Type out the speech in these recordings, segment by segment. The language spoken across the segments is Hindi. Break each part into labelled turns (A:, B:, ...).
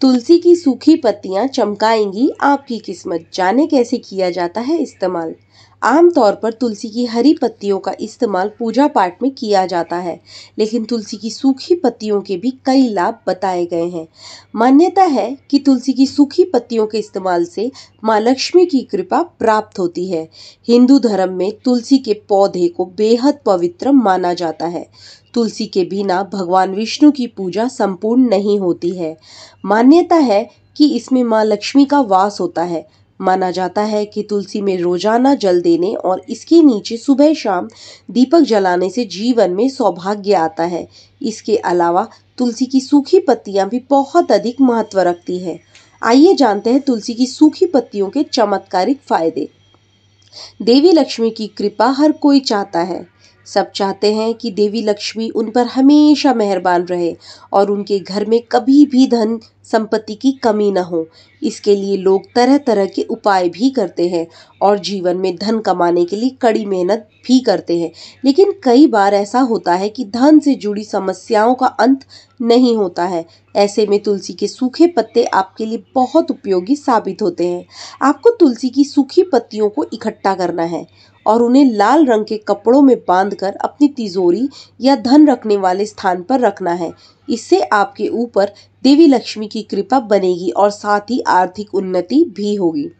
A: तुलसी की सूखी पत्तियां चमकाएंगी आपकी किस्मत जाने कैसे किया जाता है इस्तेमाल आमतौर पर तुलसी की हरी पत्तियों का इस्तेमाल पूजा पाठ में किया जाता है लेकिन तुलसी की सूखी पत्तियों के भी कई लाभ बताए गए हैं मान्यता है कि तुलसी की सूखी पत्तियों के इस्तेमाल से माँ लक्ष्मी की कृपा प्राप्त होती है हिंदू धर्म में तुलसी के पौधे को बेहद पवित्र माना जाता है तुलसी के बिना भगवान विष्णु की पूजा संपूर्ण नहीं होती है मान्यता है कि इसमें माँ लक्ष्मी का वास होता है माना जाता है कि तुलसी में रोजाना जल देने और इसके नीचे सुबह शाम दीपक जलाने से जीवन में सौभाग्य आता है इसके अलावा तुलसी की सूखी पत्तियां भी बहुत अधिक महत्व रखती है आइए जानते हैं तुलसी की सूखी पत्तियों के चमत्कारिक फायदे देवी लक्ष्मी की कृपा हर कोई चाहता है सब चाहते हैं कि देवी लक्ष्मी उन पर हमेशा मेहरबान रहे और उनके घर में कभी भी धन संपत्ति की कमी ना हो इसके लिए लोग तरह तरह के उपाय भी करते हैं और जीवन में धन कमाने के लिए कड़ी मेहनत भी करते हैं लेकिन कई बार ऐसा होता है कि धन से जुड़ी समस्याओं का अंत नहीं होता है ऐसे में तुलसी के सूखे पत्ते आपके लिए बहुत उपयोगी साबित होते हैं आपको तुलसी की सूखी पत्तियों को इकट्ठा करना है और उन्हें लाल रंग के कपड़ों में बांधकर अपनी तिजोरी या धन रखने वाले स्थान पर रखना है इससे आपके ऊपर देवी लक्ष्मी की कृपा बनेगी और साथ ही आर्थिक उन्नति भी होगी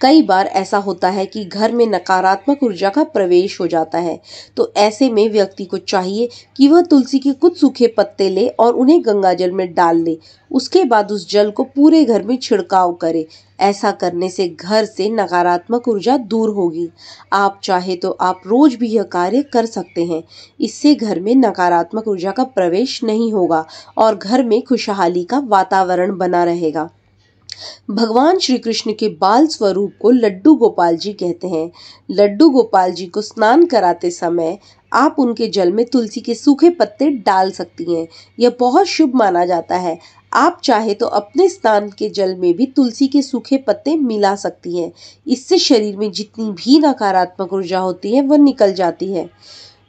A: कई बार ऐसा होता है कि घर में नकारात्मक ऊर्जा का प्रवेश हो जाता है तो ऐसे में व्यक्ति को चाहिए कि वह तुलसी के कुछ सूखे पत्ते ले और उन्हें गंगा जल में डाल ले उसके बाद उस जल को पूरे घर में छिड़काव करे ऐसा करने से घर से नकारात्मक ऊर्जा दूर होगी आप चाहे तो आप रोज भी यह कार्य कर सकते हैं इससे घर में नकारात्मक ऊर्जा का प्रवेश नहीं होगा और घर में खुशहाली का वातावरण बना रहेगा भगवान श्री कृष्ण के बाल स्वरूप को लड्डू गोपाल जी कहते हैं लड्डू गोपाल जी को स्नान कराते समय आप उनके जल में तुलसी के सूखे पत्ते डाल सकती हैं यह बहुत शुभ माना जाता है आप चाहे तो अपने स्नान के जल में भी तुलसी के सूखे पत्ते मिला सकती हैं इससे शरीर में जितनी भी नकारात्मक ऊर्जा होती है वह निकल जाती है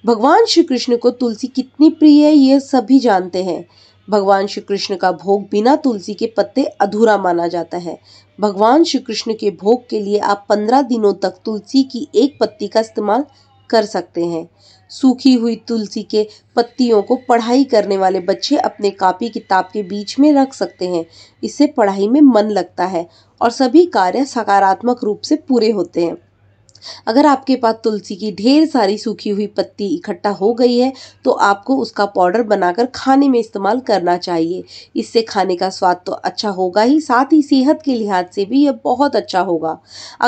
A: भगवान श्री कृष्ण को तुलसी कितनी प्रिय है ये सभी जानते हैं भगवान श्री कृष्ण का भोग बिना तुलसी के पत्ते अधूरा माना जाता है भगवान श्री कृष्ण के भोग के लिए आप पंद्रह दिनों तक तुलसी की एक पत्ती का इस्तेमाल कर सकते हैं सूखी हुई तुलसी के पत्तियों को पढ़ाई करने वाले बच्चे अपने कापी किताब के बीच में रख सकते हैं इससे पढ़ाई में मन लगता है और सभी कार्य सकारात्मक रूप से पूरे होते हैं अगर आपके पास तुलसी की ढेर सारी सूखी हुई पत्ती इकट्ठा हो गई है तो आपको उसका पाउडर बनाकर खाने में इस्तेमाल करना चाहिए इससे खाने का स्वाद तो अच्छा होगा ही साथ ही सेहत के लिहाज से भी यह बहुत अच्छा होगा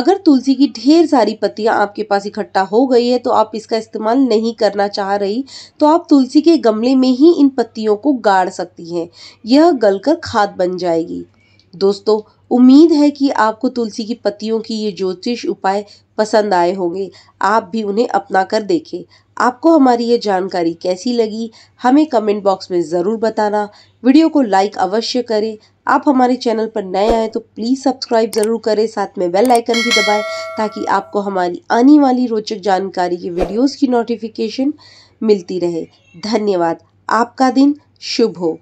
A: अगर तुलसी की ढेर सारी पत्तियाँ आपके पास इकट्ठा हो गई है तो आप इसका इस्तेमाल नहीं करना चाह रही तो आप तुलसी के गमले में ही इन पत्तियों को गाड़ सकती हैं यह गलकर खाद बन जाएगी दोस्तों उम्मीद है कि आपको तुलसी की पत्तियों की ये ज्योतिष उपाय पसंद आए होंगे आप भी उन्हें अपना कर देखें आपको हमारी ये जानकारी कैसी लगी हमें कमेंट बॉक्स में ज़रूर बताना वीडियो को लाइक अवश्य करें आप हमारे चैनल पर नए आए तो प्लीज़ सब्सक्राइब ज़रूर करें साथ में बेल आइकन भी दबाएं ताकि आपको हमारी आने वाली रोचक जानकारी की वीडियोस की नोटिफिकेशन मिलती रहे धन्यवाद आपका दिन शुभ हो